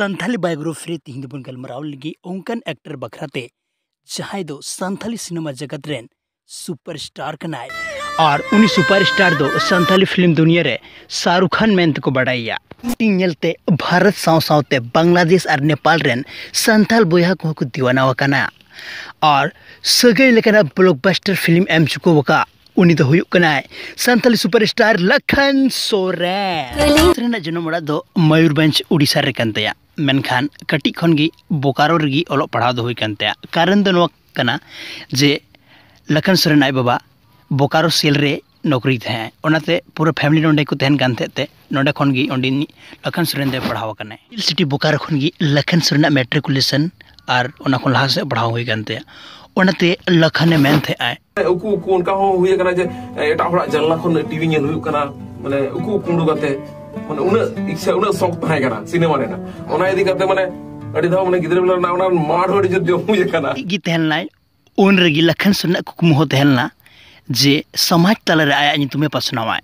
संथाली बैग्राफी तीन बन गलमरावान एक्टर बखराते जहाँ दो संथाली सिनेमा जगत रेन सुपरस्टार कनाय और उनी सुपरस्टार दो संथाली फिल्म दुनिया रे शाहरुख खान मेन को बड़ा निलते भारत सावते बांग्लादेश और नेपाल रेन संथाल बया को दीवान और सगैना ब्लॉकबस्टर फिल्म एम चुका उनी तो स्टार संथाली सुपरस्टार लखन सोरेन जन्म मयूरभ उड़ीसा मेखान कटी खन बोकारो रही ओलो पढ़ाते कारण तो ना जे लखन सोरेन आई बाबा बोकारो सेलरे नौकरी थे उनते पूरा फैमिली नोन नोडे लखन सोरेन पढ़ाने हिल सिटी बोकारो खन लखन सोरेन मेट्रिकुलेशन और लहास पढ़ाते लखन में उनका हुए जलना टीवी मैं उकू कुंडू ᱢᱟᱱᱮ ᱩᱱᱟᱹᱜ ᱤᱪᱪᱷᱟ ᱩᱱᱟᱹᱜ ᱥᱚᱠ ᱛᱟᱦᱮᱸ ᱠᱟᱱᱟ ᱥᱤᱱᱮᱢᱟ ᱨᱮᱱᱟᱜ ᱚᱱᱟ ᱤᱫᱤ ᱠᱟᱛᱮ ᱢᱟᱱᱮ ᱟᱹᱰᱤ ᱫᱷᱟᱣ ᱢᱟᱱᱮ ᱜᱤᱫᱽᱨᱟᱹ ᱵᱮᱞᱟ ᱨᱮᱱᱟᱜ ᱚᱱᱟ ᱢᱟᱲ ᱟᱹᱰᱤ ᱡᱳᱨ ᱡᱚᱢ ᱦᱩᱭ ᱟᱠᱟᱱᱟ ᱜᱮ ᱛᱟᱦᱮᱸ ᱞᱮᱱᱟᱭ ᱩᱱ ᱨᱮᱜᱮ ᱞᱟᱠᱷᱟᱱ ᱥᱚᱨᱮᱱᱟᱜ ᱠᱩᱠᱢᱩ ᱦᱚᱸ ᱛᱟᱦᱮᱸ ᱞᱮᱱᱟ ᱡᱮ ᱥᱚᱢᱟᱡᱽ ᱛᱟᱞᱟᱨᱮ ᱟᱭᱟᱜ ᱧᱩᱛᱩᱢᱮ ᱯᱟᱥᱱᱟᱣᱟᱭ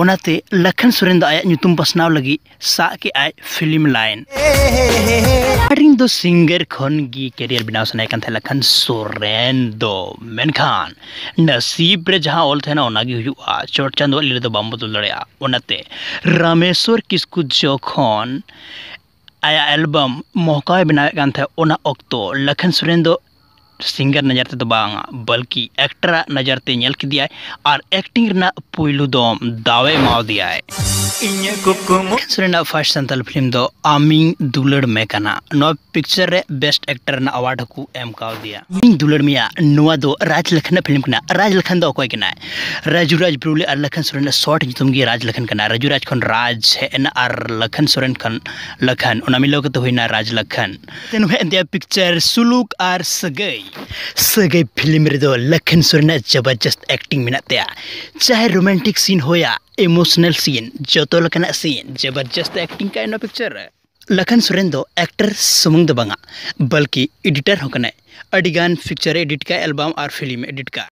ᱚᱱᱟᱛᱮ ᱞᱟᱠᱷᱟᱱ ᱥᱚᱨᱮᱱ ᱫᱚ ᱟᱭᱟᱜ ᱧᱩᱛᱩᱢ ᱯᱟᱥᱱᱟᱣ ᱞᱟᱹᱜᱤᱫ ᱥᱟᱵ ᱠᱮᱜ ᱟᱭ ᱯᱷᱤᱞᱤᱢ ᱞᱟᱭᱤᱱ दो सिंगर खन की कैरियर बनाव सने लखन सोरेन दो मेनखान नसीब रे जहां ओल थेना ओना चोट चंद वाली दो बम बदल लड़या रामेश्वर किसकु जोखन आया एलबम मौका बनाए कन थे लखन सोरेन दो सिंगर नजर ते बल्कि एक्टर नजर ते नेल और एक्टिंग पोलू दम दावे माव दिया है सुरेंद्र फर्स्ट संताल फिल्म दो आमिंग दुलड़ में कना नो पिक्चर रे बेस्ट एक्टर ना अवार्ड को एम काव दिया आमिंग दुलड़ मिया नोआ दो राज लखन फिल्म कना राज लखन दो कोई कना राजुराज ब्रूले और लखन सोरेन शॉर्ट जितुम गी राज लखन कना राजुराज खन राज है ना और लखन सोरेन खन लखन उना मिलो के तो हुई ना राज लखन तेन है दिया पिक्चर सुलूक और सगई सगई फिल्म रे दो लखन सोरेन जबरदस्त एक्टिंग मिना चाहे रोमांटिक सीन हो या इमोशनल सीन जो ᱡᱚᱛᱚ ᱞᱮᱠᱟᱱᱟᱜ ᱥᱤᱱ ᱡᱚᱵᱚᱨᱫᱚᱥᱛ ᱮᱠᱴᱤᱝ ᱠᱟᱭ ᱱᱚᱣᱟ लखन सोरेन एक्टर सुमुंग बल्कि एडिटर होकने पिक्चर एडिट का एल्बम और फिल्म एडिट का